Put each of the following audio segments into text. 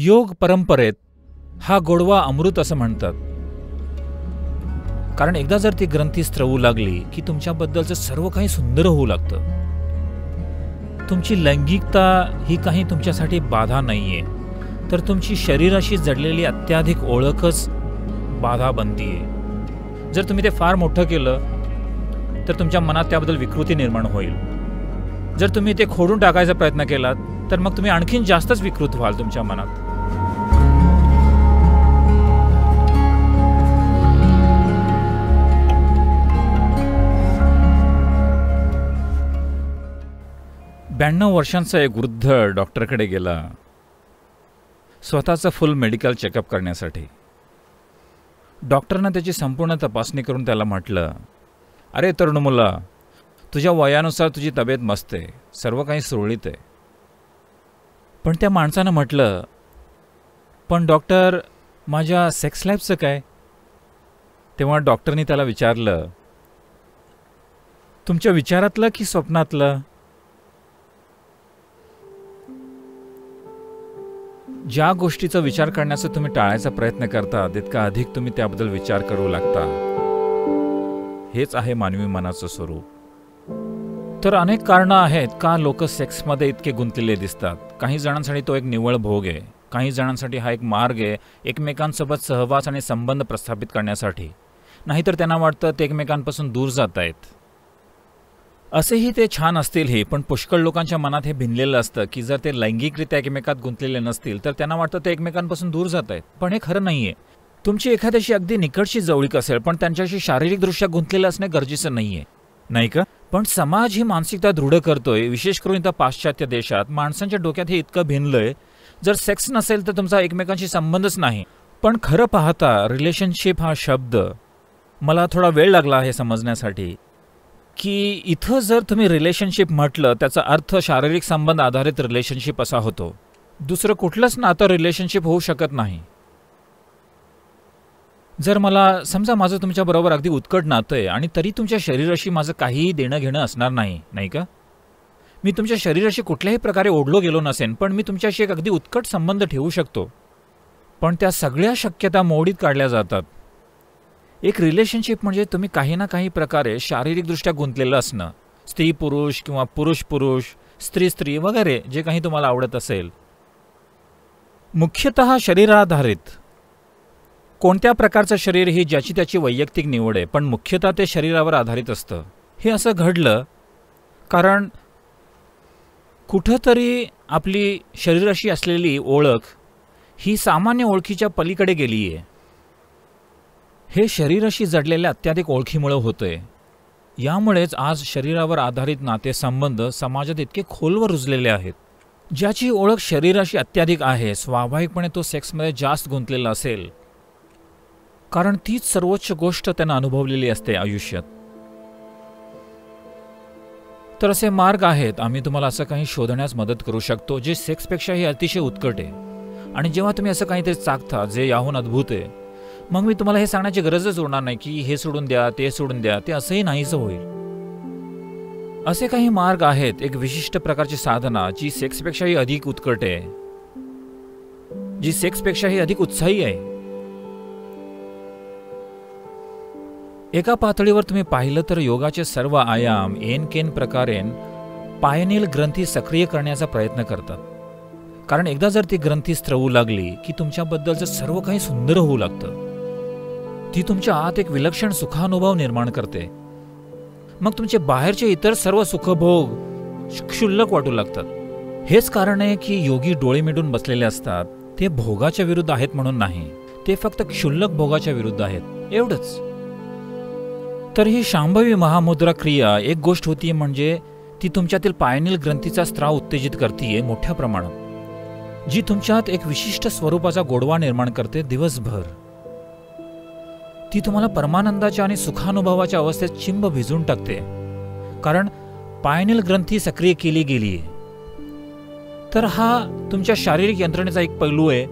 योग परंपरेत हा गोडवा अमृत असं म्हणतात कारण एकदा जर ती ग्रंथी स्त्रवू लागली की तुमच्याबद्दलचं सर्व काही सुंदर होऊ लागतं तुमची लैंगिकता ही काही तुमच्यासाठी बाधा नाहीये तर तुमची शरीराशी जडलेली अत्याधिक ओळखच बाधा बनतीये जर तुम्ही ते फार मोठं केलं तर तुमच्या मनात त्याबद्दल विकृती निर्माण होईल जर तुम्ही ते खोडून टाकायचा प्रयत्न केलात तर मग तुम्ही आणखीन जास्तच विकृत व्हाल तुमच्या मनात ब्याण्णव वर्षांचा एक वृद्ध डॉक्टरकडे गेला स्वतःचं फुल मेडिकल चेकअप करण्यासाठी डॉक्टरनं त्याची संपूर्ण तपासणी करून त्याला म्हटलं अरे तरुण मुला तुझ्या वयानुसार तुझी तब्येत मस्त आहे सर्व काही सुरळीत आहे पण त्या माणसानं म्हटलं पण डॉक्टर माझ्या सेक्स लाईफचं काय तेव्हा डॉक्टरनी त्याला विचारलं तुमच्या विचारातलं की स्वप्नातलं ज्या गोष्टीचा विचार करण्याचा तुम्ही टाळायचा प्रयत्न करता तितका अधिक तुम्ही त्याबद्दल विचार करू लागता हेच आहे मानवी मनाचं स्वरूप तर अनेक कारणं आहेत का लोक सेक्समध्ये इतके गुंतलेले दिसतात काही जणांसाठी तो एक निवळ भोग आहे काही जणांसाठी हा एक मार्ग आहे एकमेकांसोबत सहवास आणि संबंध प्रस्थापित करण्यासाठी नाहीतर त्यांना वाटतं ते एकमेकांपासून दूर जात आहेत असेही ते छान असतील हे पण पुष्कळ लोकांच्या मनात हे भिनलेलं असतं की जर ते लैंगिकरित्या एकमेकात गुंतलेले नसतील तर त्यांना वाटतं ते एकमेकांपासून दूर जात आहेत पण हे खरं नाही आहे तुमची एखाद्याशी अगदी निकटशी जवळीक असेल पण त्यांच्याशी शारीरिकदृष्ट्या गुंतलेलं असणे गरजेचं नाही आहे नाही का पण समाज ही मानसिकता दृढ करतोय विशेष करून इथं पाश्चात्य देशात माणसांच्या डोक्यात हे इतकं भिनलंय जर सेक्स नसेल तर तुमचा एकमेकांशी संबंधच नाही पण खरं पाहता रिलेशनशिप हा शब्द मला थोडा वेळ लागला आहे समजण्यासाठी की इथं जर तुम्ही रिलेशनशिप म्हटलं त्याचा अर्थ शारीरिक संबंध आधारित रिलेशनशिप असा होतो दुसरं कुठलंच नातं रिलेशनशिप होऊ शकत नाही जर मला समजा माझं तुमच्याबरोबर अगदी उत्कट नातं आहे आणि तरी तुमच्या शरीराशी माझं काहीही देणं घेणं असणार नाही नाही का मी तुमच्या शरीराशी कुठल्याही प्रकारे ओढलो गेलो नसेन पण मी तुमच्याशी एक अगदी उत्कट संबंध ठेवू शकतो पण त्या सगळ्या शक्यता मोडीत काढल्या जातात एक रिलेशनशिप म्हणजे तुम्ही काही ना काही प्रकारे शारीरिकदृष्ट्या गुंतलेलं असणं स्त्री पुरुष किंवा पुरुष पुरुष स्त्री स्त्री वगैरे जे काही तुम्हाला आवडत असेल मुख्यतः शरीराधारित कोणत्या प्रकारचं शरीर ही ज्याची त्याची वैयक्तिक निवड आहे पण मुख्यतः ते शरीरावर आधारित असतं हे असं घडलं कारण कुठंतरी आपली शरीराशी असलेली ओळख ही सामान्य ओळखीच्या पलीकडे गेली आहे हे शरीराशी जडलेल्या अत्याधिक ओळखीमुळं होतं आहे यामुळेच आज शरीरावर आधारित नातेसंबंध समाजात इतके खोलवर रुजलेले आहेत ज्याची ओळख शरीराशी अत्याधिक आहे स्वाभाविकपणे तो सेक्समध्ये जास्त गुंतलेला असेल कारण तीच सर्वोच्च गोष्ट त्यांना अनुभवलेली असते आयुष्यात तर असे मार्ग आहेत आम्ही तुम्हाला असं काही शोधण्यास मदत करू शकतो जे सेक्सपेक्षाही अतिशय उत्कट आहे आणि जेव्हा तुम्ही असं काहीतरी चाकता जे याहून अद्भुत आहे मग मी तुम्हाला हे सांगण्याची गरजच उरणार नाही की हे सोडून द्या ते सोडून द्या ते असंही नाहीच होईल असे काही मार्ग आहेत एक विशिष्ट प्रकारची साधना जी सेक्सपेक्षाही अधिक उत्कट आहे जी सेक्सपेक्षाही अधिक उत्साही आहे एका पातळीवर तुम्ही पाहिलं तर योगाचे सर्व आयाम एन केन प्रकारेन पायनेल ग्रंथी सक्रिय करण्याचा प्रयत्न करतात कारण एकदा जर ती ग्रंथी स्त्रवू लागली की तुमच्याबद्दलचं सर्व काही सुंदर होऊ लागतं ती तुमच्या आत एक विलक्षण सुखानुभव निर्माण करते मग तुमचे बाहेरचे इतर सर्व सुखभोग क्षुल्लक वाटू लागतात हेच कारण आहे की योगी डोळे मिटून बसलेले असतात ते भोगाच्या विरुद्ध आहेत म्हणून नाही ते फक्त क्षुल्लक भोगाच्या विरुद्ध आहेत एवढंच तर ही शांभवी महामुद्रा क्रिया एक गोष्ट होती म्हणजे ती तुमच्यातील पायनिल ग्रंथीचा स्त्राव उत्तेजित करते मोठ्या प्रमाणात जी तुमच्यात एक विशिष्ट स्वरूपाचा गोडवा निर्माण करते दिवसभर ती तुम्हाला परमानंदाच्या आणि सुखानुभवाच्या अवस्थेत चिंब भिजून टाकते कारण पायनील ग्रंथी सक्रिय केली गेली तर हा तुमच्या शारीरिक यंत्रणेचा एक पैलू आहे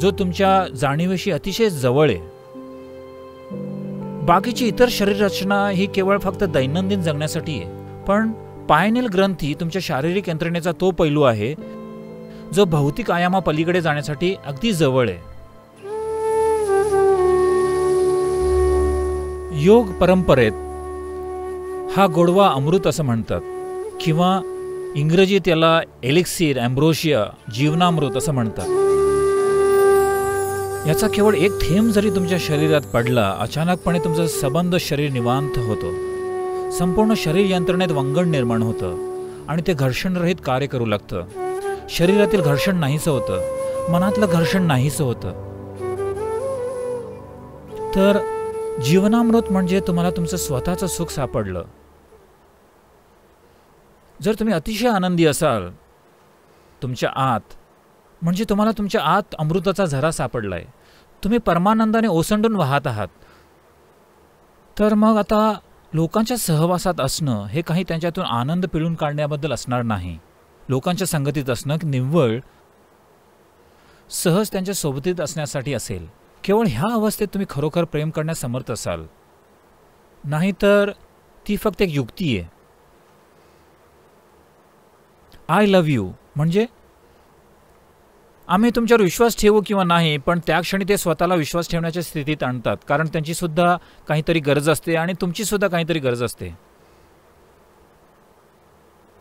जो तुमच्या जाणीवेशी अतिशय जवळ आहे बाकीची इतर शरीररचना ही केवळ फक्त दैनंदिन जगण्यासाठी आहे पण पायनेल ग्रंथी तुमच्या शारीरिक यंत्रणेचा तो पैलू आहे जो भौतिक आयामापलीकडे जाण्यासाठी अगदी जवळ आहे योग परंपरेत हा गोडवा अमृत असं म्हणतात किंवा इंग्रजीत याला एलिक्सिर अँब्रोशिया जीवनामृत असं म्हणतात याचा केवळ एक थेंब जरी तुमच्या शरीरात पडला अचानकपणे तुमचं सबंध शरीर निवांत होतं संपूर्ण शरीर यंत्रणेत वंगण निर्माण होतं आणि ते घर्षणरहित कार्य करू लागतं शरीरातील घर्षण नाहीचं होतं मनातलं घर्षण नाहीचं होतं तर जीवनामृत म्हणजे तुम्हाला तुमचं स्वतःचं सुख सापडलं जर तुम्ही अतिशय आनंदी असाल तुमच्या आत म्हणजे तुम्हाला तुमच्या आत अमृताचा झरा सापडला आहे तुम्ही परमानंदाने ओसंडून वाहत आहात तर मग आता लोकांच्या सहवासात असणं हे काही त्यांच्यातून आनंद पिळून काढण्याबद्दल असणार नाही लोकांच्या संगतीत असणं निव्वळ सहज त्यांच्या सोबतीत असण्यासाठी असेल केवळ ह्या अवस्थेत तुम्ही खरोखर प्रेम करण्यास समर्थ असाल नाहीतर ती फक्त एक युक्ती आहे आय लव्ह यू म्हणजे आम्ही तुमच्यावर विश्वास ठेवू किंवा नाही पण त्या क्षणी ते स्वतःला विश्वास ठेवण्याच्या स्थितीत आणतात कारण त्यांची सुद्धा काहीतरी गरज असते आणि तुमची सुद्धा काहीतरी गरज असते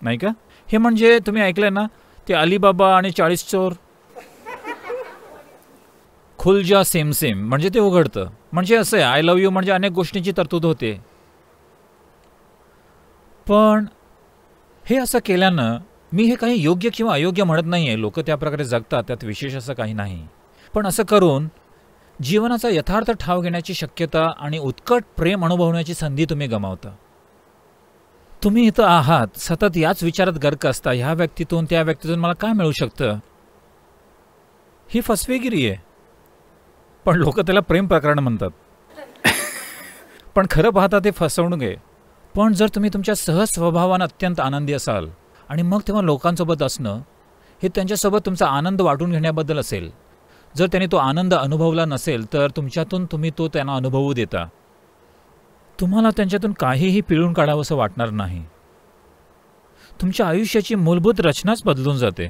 नाही का हे म्हणजे तुम्ही ऐकलं ना ते अलीबाबा आणि चाळीस चोर खुलजा सेम सेम म्हणजे ते उघडतं म्हणजे असं आहे आय लव्ह यू म्हणजे अनेक गोष्टींची तरतूद होते पण हे असं केल्यानं मी हे काही योग्य किंवा अयोग्य म्हणत नाही आहे लोक त्या प्रकारे जगतात त्यात विशेष असं काही नाही पण असं करून जीवनाचा यथार्थ ठाव घेण्याची शक्यता आणि उत्कट प्रेम अनुभवण्याची संधी तुम्ही गमावता तुम्ही इथं आहात सतत याच विचारात गर्क असता ह्या व्यक्तीतून त्या व्यक्तीतून मला काय मिळू शकतं ही फसवेगिरी आहे पण लोक त्याला प्रेम प्रकरण म्हणतात पण खरं पाहता ते फसवणूक आहे पण जर तुम्ही तुमच्या सहज स्वभावानं अत्यंत आनंदी असाल आणि मग तेव्हा लोकांसोबत असणं हे त्यांच्यासोबत तुमचा आनंद वाटून घेण्याबद्दल असेल जर त्यांनी तो आनंद अनुभवला नसेल तर तुमच्यातून तुम्ही तो त्यांना अनुभवू देता तुम्हाला त्यांच्यातून काहीही पिळून असं वाटणार नाही तुमच्या आयुष्याची मूलभूत रचनाच बदलून जाते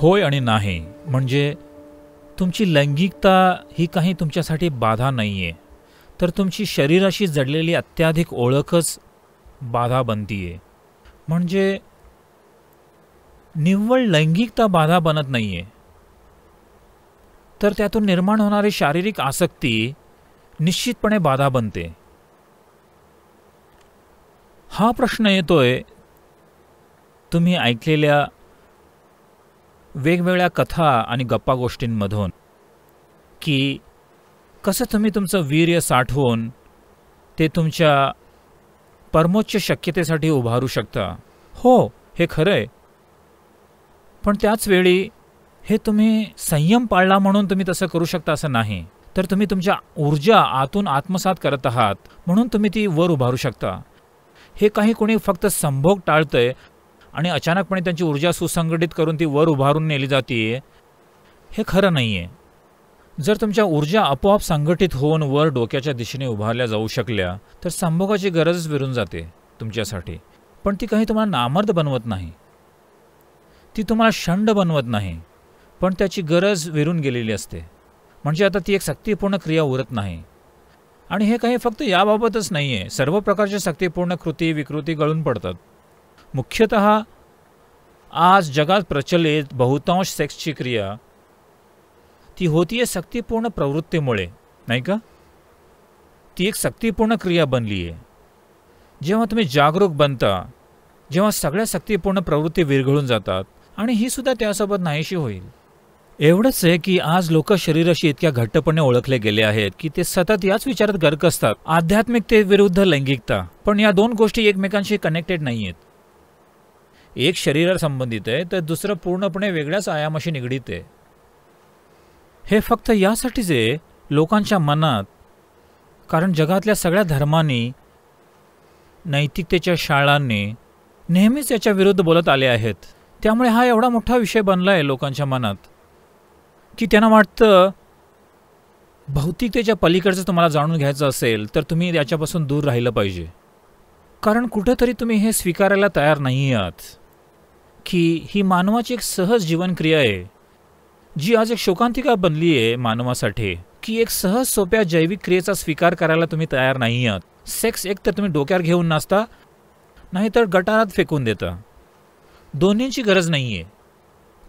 होय आणि नाही म्हणजे तुमची लैंगिकता ही काही तुमच्यासाठी बाधा नाही आहे तर तुमची शरीराशी जडलेली अत्याधिक ओळखच बाधा बनती आहे म्हणजे निव्वळ लैंगिकता बाधा बनत नाही आहे तर त्यातून निर्माण होणारी शारीरिक आसक्ती निश्चितपणे बाधा बनते हा प्रश्न येतोय तुम्ही ऐकलेल्या वेगवेगळ्या कथा आणि गप्पा गोष्टींमधून की कसं तुम्ही तुमचं वीर्य साठवून ते तुमच्या परमोच्च शक्यतेसाठी उभारू शकता हो हे खरं आहे पण त्याचवेळी हे तुम्ही संयम पाळला म्हणून तुम्ही तसं करू शकता असं नाही तर तुम्ही तुमच्या ऊर्जा आतून आत्मसात करत आहात म्हणून तुम्ही ती वर उभारू शकता हे काही कोणी फक्त संभोग टाळतंय आणि अचानकपणे त्यांची ऊर्जा सुसंघटित करून ती वर उभारून नेली जाते हे खरं नाही आहे जर तुमच्या ऊर्जा आपोआप संघटित होऊन वर डोक्याच्या दिशेने उभारल्या जाऊ शकल्या तर संभोगाची गरजच विरून जाते तुमच्यासाठी पण ती काही तुम्हाला नामर्द बनवत नाही ती तुम्हाला शंड बनवत नाही पण त्याची गरज विरून गेलेली असते म्हणजे आता ती एक सक्तीपूर्ण क्रिया उरत नाही आणि हे काही फक्त याबाबतच नाही आहे सर्व प्रकारच्या शक्तीपूर्ण कृती विकृती गळून पडतात मुख्यतः आज जगात प्रचलित बहुतांश सेक्सची क्रिया ती होती आहे सक्तीपूर्ण प्रवृत्तीमुळे नाही का ती एक सक्तीपूर्ण क्रिया बनली आहे जेव्हा तुम्ही जागरूक बनता जेव्हा सगळ्या सक्तीपूर्ण प्रवृत्ती विरघळून जातात आणि ही सुद्धा त्यासोबत नाहीशी होईल एवढंच आहे की आज लोक शरीराशी इतक्या घट्टपणे ओळखले गेले आहेत की ते सतत याच विचारात गर्क असतात आध्यात्मिकतेविरुद्ध लैंगिकता पण या दोन गोष्टी एकमेकांशी कनेक्टेड नाही आहेत एक शरीरा संबंधित आहे तर दुसरं पूर्णपणे वेगळ्याच आयामाशी निगडीत आहे हे फक्त यासाठीच आहे लोकांच्या मनात कारण जगातल्या सगळ्या धर्मांनी नैतिकतेच्या शाळांनी नेहमीच याच्या विरुद्ध बोलत आले आहेत त्यामुळे हा एवढा मोठा विषय बनला आहे लोकांच्या मनात की त्यांना वाटतं भौतिकतेच्या पलीकडचं तुम्हाला जाणून घ्यायचं असेल तर तुम्ही याच्यापासून दूर राहिलं पाहिजे कारण कुठंतरी तुम्ही हे स्वीकारायला तयार नाही आहात की ही मानवाची एक सहज जीवनक्रिया आहे जी आज एक शोकांतिका बनली आहे मानवासाठी की एक सहज सोप्या जैविक क्रियेचा स्वीकार करायला तुम्ही तयार नाही आहात सेक्स एक तर तुम्ही डोक्यावर घेऊन नाचता नाहीतर गटारात फेकून देता दोन्हींची गरज नाही आहे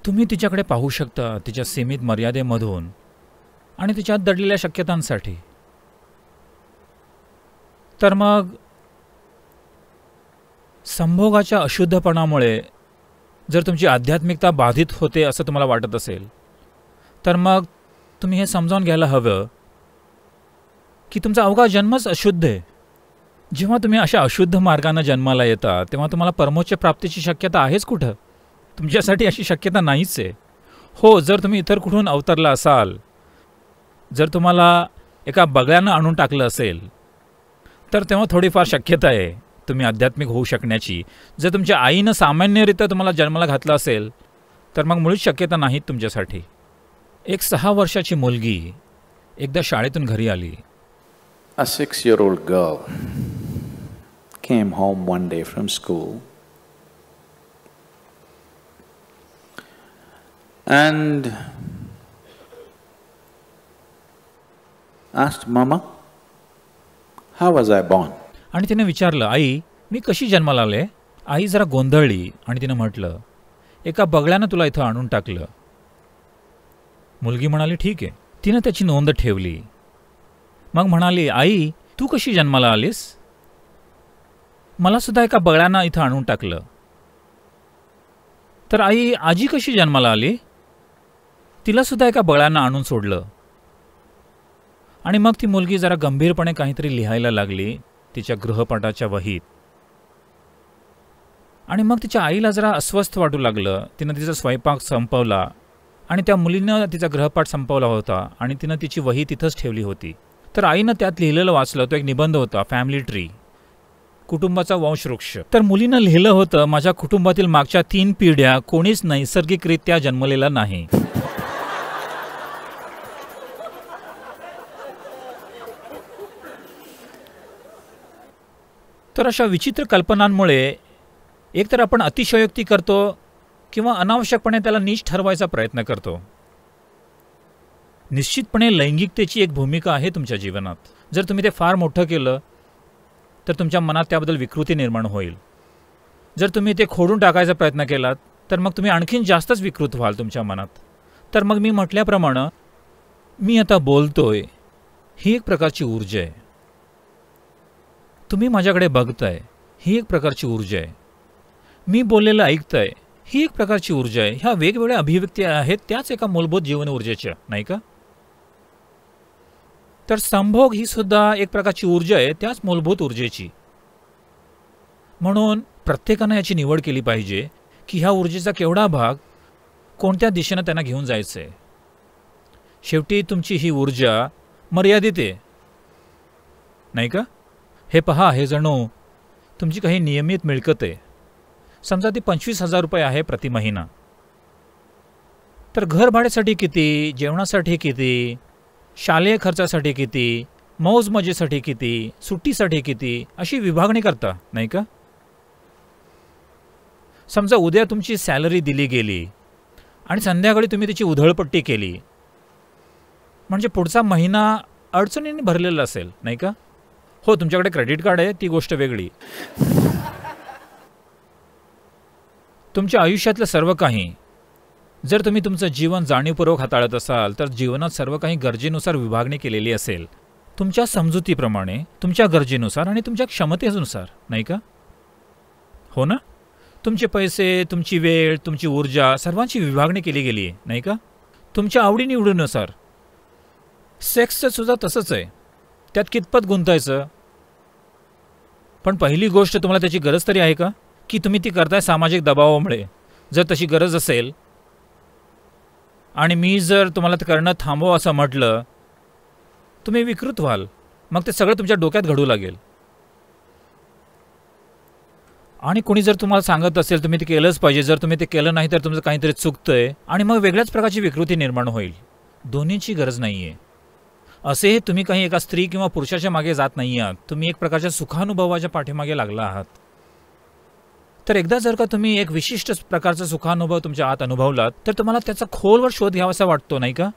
तुम्ही तिच्याकडे पाहू शकता तिच्या सीमित मर्यादेमधून आणि तिच्यात दडलेल्या शक्यतांसाठी तर मग संभोगाच्या अशुद्धपणामुळे जर तुमची आध्यात्मिकता बाधित होते असं तुम्हाला वाटत असेल तर मग तुम्ही हे समजावून घ्यायला हवं की तुमचा अवघा जन्मच अशुद्ध आहे जेव्हा तुम्ही अशा अशुद्ध मार्गानं जन्माला येता तेव्हा तुम्हाला परमोच्च प्राप्तीची शक्यता आहेच कुठं तुमच्यासाठी अशी शक्यता नाहीच आहे हो जर तुम्ही इतर कुठून अवतरला असाल जर तुम्हाला एका बगळ्यानं आणून टाकलं असेल तर तेव्हा थोडीफार शक्यता आहे तुम्ही आध्यात्मिक होऊ शकण्याची जर तुमच्या आईनं सामान्यरित्या तुम्हाला जन्माला घातलं असेल तर मग मुळीच शक्यता नाहीत तुमच्यासाठी एक सहा वर्षाची मुलगी एकदा शाळेतून घरी आली a six year old girl came home one day from school and asked mama हा वॉज आय बॉर्न आणि तिने विचारलं आई मी कशी जन्माला आले आई जरा गोंधळली आणि तिनं म्हटलं एका बगळ्यानं तुला इथं आणून टाकलं मुलगी म्हणाली ठीक आहे तिनं त्याची नोंद ठेवली मग म्हणाली आई तू कशी जन्माला आलीस मला सुद्धा एका बगळ्यानं इथं आणून टाकलं तर आई आजी कशी जन्माला आली तिलासुद्धा एका बळ्यानं आणून सोडलं आणि मग ती मुलगी जरा गंभीरपणे काहीतरी लिहायला लागली तिच्या गृहपाठाच्या वहीत आणि मग तिच्या आईला जरा अस्वस्थ वाटू लागलं तिनं तिचा स्वयंपाक संपवला आणि त्या मुलीनं तिचा ग्रहपाठ संपवला होता आणि तिनं तिची वही तिथंच ठेवली होती तर आईनं त्यात लिहिलेलं वाचलं तो एक निबंध होता फॅमिली ट्री कुटुंबाचा वंशवृक्ष तर मुलीनं लिहिलं होतं माझ्या कुटुंबातील मागच्या तीन पिढ्या कोणीच नैसर्गिकरित्या जन्मलेला नाही तर अशा विचित्र कल्पनांमुळे एकतर आपण अतिशयोक्ती करतो किंवा अनावश्यकपणे त्याला नीच ठरवायचा प्रयत्न करतो निश्चितपणे लैंगिकतेची एक भूमिका आहे तुमच्या जीवनात जर तुम्ही ते फार मोठं केलं तर तुमच्या मनात त्याबद्दल विकृती निर्माण होईल जर तुम्ही ते खोडून टाकायचा प्रयत्न केलात तर मग तुम्ही आणखीन जास्तच विकृत व्हाल तुमच्या मनात तर मग मी म्हटल्याप्रमाणे मी आता बोलतोय ही एक प्रकारची ऊर्जा आहे तुम्ही माझ्याकडे बघताय ही एक प्रकारची ऊर्जा आहे मी बोललेलं ऐकताय ही एक प्रकारची ऊर्जा आहे ह्या वेगवेगळ्या अभिव्यक्ती आहेत त्याच एका मूलभूत जीवन ऊर्जेच्या नाही का तर संभोग ही सुद्धा एक प्रकारची ऊर्जा आहे त्याच मूलभूत ऊर्जेची म्हणून प्रत्येकानं याची निवड केली पाहिजे की ह्या ऊर्जेचा केवढा भाग कोणत्या दिशेनं त्यांना घेऊन जायचं आहे शेवटी तुमची ही ऊर्जा मर्यादित आहे नाही का हे पहा हे जणू तुमची काही नियमित मिळकत आहे समजा ती पंचवीस हजार रुपये आहे प्रति महिना तर घर भाड्यासाठी किती जेवणासाठी किती शालेय खर्चासाठी किती मौजमजेसाठी किती सुट्टीसाठी किती अशी विभागणी करता नाही का समजा उद्या तुमची सॅलरी दिली गेली आणि संध्याकाळी तुम्ही तिची उधळपट्टी केली म्हणजे पुढचा महिना अडचणीने भरलेला असेल नाही का हो तुमच्याकडे क्रेडिट कार्ड आहे ती गोष्ट वेगळी तुमच्या आयुष्यातलं सर्व काही जर तुम्ही तुमचं जीवन जाणीवपूर्वक हाताळत असाल तर जीवनात सर्व काही गरजेनुसार विभागणी केलेली असेल तुमच्या समजुतीप्रमाणे तुमच्या गरजेनुसार आणि तुमच्या क्षमतेनुसार नाही का हो ना तुमचे पैसे तुमची वेळ तुमची ऊर्जा सर्वांची विभागणी केली गेली आहे नाही का तुमच्या आवडीनिवडीनुसार सेक्सचं सुद्धा तसंच आहे त्यात कितपत गुंतायचं पण पहिली गोष्ट तुम्हाला त्याची गरज तरी आहे का की तुम्ही ती करताय सामाजिक दबावामुळे जर तशी गरज असेल आणि मी जर तुम्हाला ते करणं थांबव असं म्हटलं तुम्ही विकृत व्हाल मग ते सगळं तुमच्या डोक्यात घडू लागेल आणि कोणी जर तुम्हाला सांगत असेल तुम्ही ते केलंच पाहिजे जर तुम्ही ते केलं नाही तर तुमचं काहीतरी चुकतं आहे आणि मग वेगळ्याच प्रकारची विकृती निर्माण होईल दोन्हीची गरज नाही आहे असे तुम्ही काही एका स्त्री किंवा पुरुषाच्या मागे जात नाही आहात तुम्ही एक प्रकारच्या सुखानुभवाच्या पाठीमागे लागला आहात तर एकदा जर का तुम्ही एक विशिष्ट प्रकारचा सुखानुभव तुमच्या आत अनुभवलात तर तुम्हाला त्याचा खोलवर शोध घ्यावासा वाटतो नाही का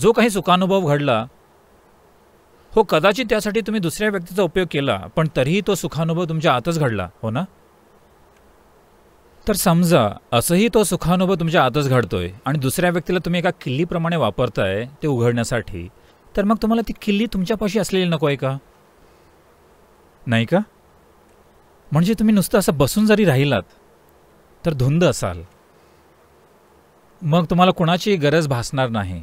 जो काही सुखानुभव घडला हो कदाचित त्यासाठी तुम्ही दुसऱ्या व्यक्तीचा उपयोग केला पण तरीही तो सुखानुभव तुमच्या आतच घडला हो ना तर समजा असंही तो सुखानुभव तुमच्या आतच घडतोय आणि दुसऱ्या व्यक्तीला तुम्ही एका किल्लीप्रमाणे वापरताय ते उघडण्यासाठी तर मग तुम्हाला ती किल्ली तुमच्यापाशी असलेली नको आहे का नाही का म्हणजे तुम्ही नुसतं असं बसून जरी राहिलात तर धुंद असाल मग तुम्हाला कुणाची गरज भासणार नाही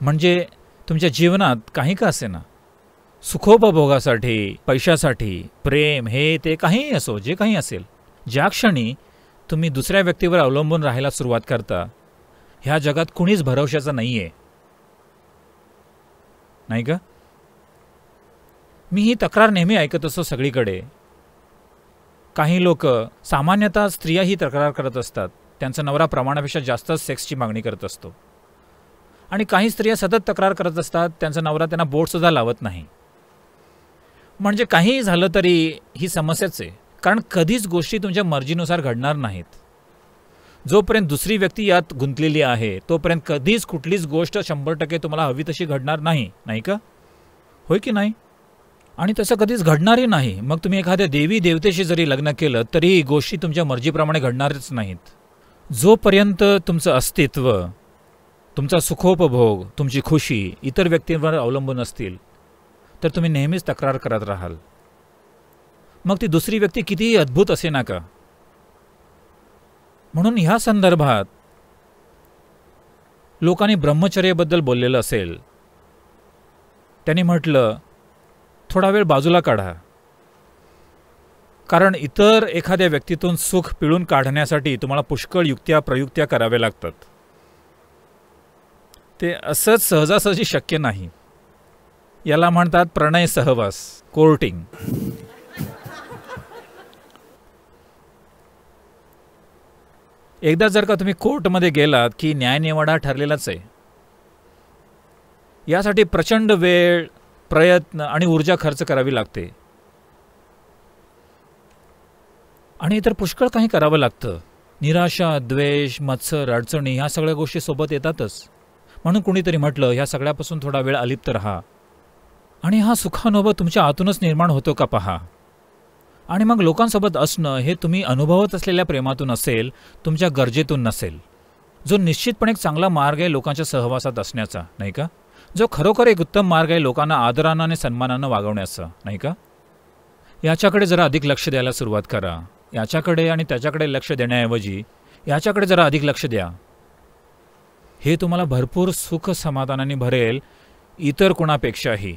म्हणजे तुमच्या जीवनात काही का असे ना सुखोपभोगासाठी पैशासाठी प्रेम हे ते काहीही असो जे काही असेल ज्या क्षणी तुम्ही दुसऱ्या व्यक्तीवर अवलंबून राहायला सुरुवात करता ह्या जगात कुणीच भरवशाचं नाही आहे नाही का मी ही तक्रार नेहमी ऐकत असतो सगळीकडे काही लोक सामान्यतः स्त्रिया ही तक्रार करत असतात त्यांचा नवरा प्रमाणापेक्षा जास्तच सेक्सची मागणी करत असतो आणि काही स्त्रिया सतत तक्रार करत असतात त्यांचा नवरा त्यांना बोटसुद्धा लावत नाही म्हणजे काहीही झालं तरी ही समस्याच आहे कारण कधीच गोष्टी तुमच्या मर्जीनुसार घडणार नाहीत जोपर्यंत दुसरी व्यक्ती यात गुंतलेली आहे तोपर्यंत कधीच कुठलीच गोष्ट शंभर टक्के तुम्हाला हवी तशी घडणार नाही नाही का होय की नाही आणि तसं कधीच घडणारही नाही मग तुम्ही एखाद्या देवी देवतेशी जरी लग्न केलं ही गोष्टी तुमच्या मर्जीप्रमाणे घडणारच नाहीत जोपर्यंत तुमचं अस्तित्व तुमचा सुखोपभोग तुमची खुशी इतर व्यक्तींवर अवलंबून असतील तर तुम्ही नेहमीच तक्रार करत राहाल मग ती दुसरी व्यक्ती कितीही अद्भुत असे ना का म्हणून ह्या संदर्भात लोकांनी ब्रह्मचर्याबद्दल बोललेलं असेल त्यांनी म्हटलं थोडा वेळ बाजूला काढा कारण इतर एखाद्या व्यक्तीतून सुख पिळून काढण्यासाठी तुम्हाला पुष्कळ युक्त्या प्रयुक्त्या कराव्या लागतात ते असंच सहजासहजी शक्य नाही याला म्हणतात प्रणय सहवास कोर्टिंग एकदा जर का तुम्ही कोर्टमध्ये गेलात की न्यायनिवाडा ठरलेलाच आहे यासाठी प्रचंड वेळ प्रयत्न आणि ऊर्जा खर्च करावी लागते आणि इतर पुष्कळ काही करावं लागतं निराशा द्वेष मत्सर अडचणी ह्या सगळ्या गोष्टी सोबत येतातच म्हणून कुणीतरी म्हटलं ह्या सगळ्यापासून थोडा वेळ अलिप्त राहा आणि हा सुखानुभव तुमच्या आतूनच निर्माण होतो का पहा आणि मग लोकांसोबत असणं हे तुम्ही अनुभवत असलेल्या प्रेमातून असेल तुमच्या गरजेतून नसेल जो निश्चितपणे एक चांगला मार्ग आहे लोकांच्या सहवासात असण्याचा नाही का जो खरोखर एक उत्तम मार्ग आहे लोकांना आदरानं आणि सन्मानानं वागवण्याचा नाही का याच्याकडे जरा अधिक लक्ष द्यायला सुरुवात करा याच्याकडे आणि त्याच्याकडे लक्ष देण्याऐवजी याच्याकडे जरा अधिक लक्ष द्या हे तुम्हाला भरपूर सुख समाधानाने भरेल इतर कोणापेक्षाही